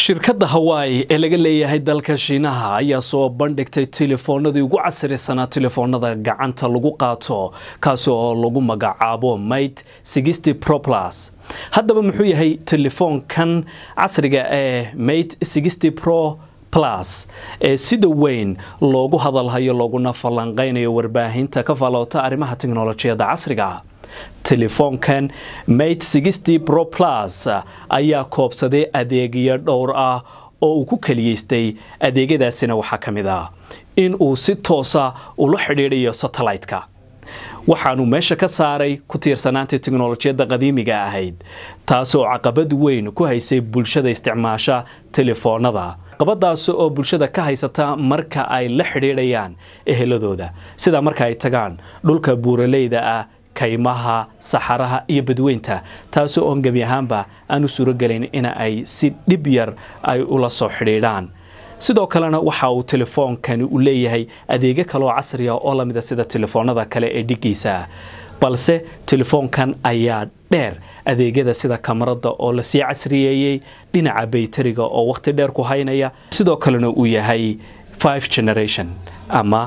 shirkadda hawaayi ee laga leeyahay dalka shiinaha ayaa soo bandhigtay telefoonadii ugu casrisanaa telefoonada gacanta lagu qaato kaasi oo lagu magacaabo mayd sixty problas haddaba muxuu yahay telefoonkan casriga ah ee mayd sixty pro plus ee sida weyn loogu hadalhayo looguna falanqaynayo warbaahinta ka faaloota arrimaha teknolojiyadda casriga ah telefoonkan mate sixty pro plus ayaa koobsaday adeegyo dhowr ah oo uu ku keliyeystay adeegyadaasina waxaa ka mid ah in uu si toosa ula xidhiidhayo satellite-ka waxaanu meesha ka saaray ku tiirsanaantii teknolojiyadda qadiimiga ahayd taasoo caqabad weyn ku haysay bulshada isticmaasha telefoonada caqabadaas oo bulshada ka haysata marka ay la xidhiidhayaan eheladooda sida marka ay tagaan dhulka buuraleyda ah kaymaha saxaraha iyo badweynta taasi oon gebi ahaanba aanu u suurogelin in ay si dhib yar ay ula soo xidhiidhaan sidoo kalena waxa uu telefoonkani u leeyahay adeegyo kale casriya ah oo la mida ah sida telefoonada kale ee dhigiisa balse telefoonkan ayaa dheer adeegyada sida kamaradda oo lasii casriyeeyey dhinaca baytariga oo wakhti dheer ku haynaya sidoo kalena uu yahay generation ama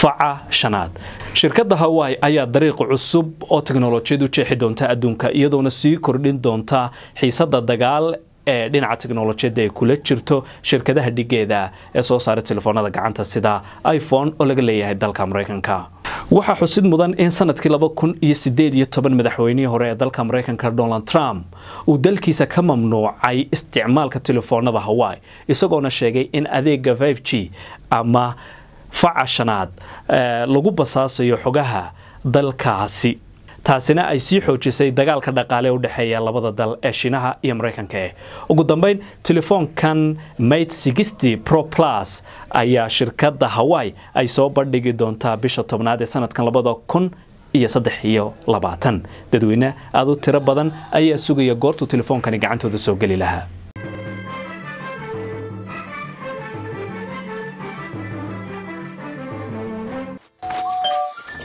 faca shanaad shirkadda hawaai ayaa dariiq cusub oo teknolojiyad u jeexi doonta adduunka iyadoona sii kordhin doonta xiisada dagaal ee dhinaca teknolojiyadda ay kula jirto shirkadaha dhigeeda ee soo saara telefoonada gacanta sida iphone oo laga leeyahay dalka maraykanka waxaa xusid mudan in sanadkii laba kun iyo sideed iyo toban madaxweynihii hore ee dalka maraykanka donald trump uu dalkiisa ka mamnuucay isticmaalka telefoonada hawai isagoona sheegay in adeega v g ama faca shanaad lagu basaasayo xogaha dalkaasi taasina ay sii xoojisay dagaalka dhaqaale u dhexeeya labada dal ee shiinaha iyo maraykanka eh ugu dambeyn telefoonkan mate sixty pro plus ayaa shirkadda hawai ay soo bandhigi doontaa bisha tobnaad ee sanadkan labada kun iyo saddex iyo labaatan dadweyne aada u tiro badan ayaa sugaya goortuu telefoonkani gacantooda soo geli lahaa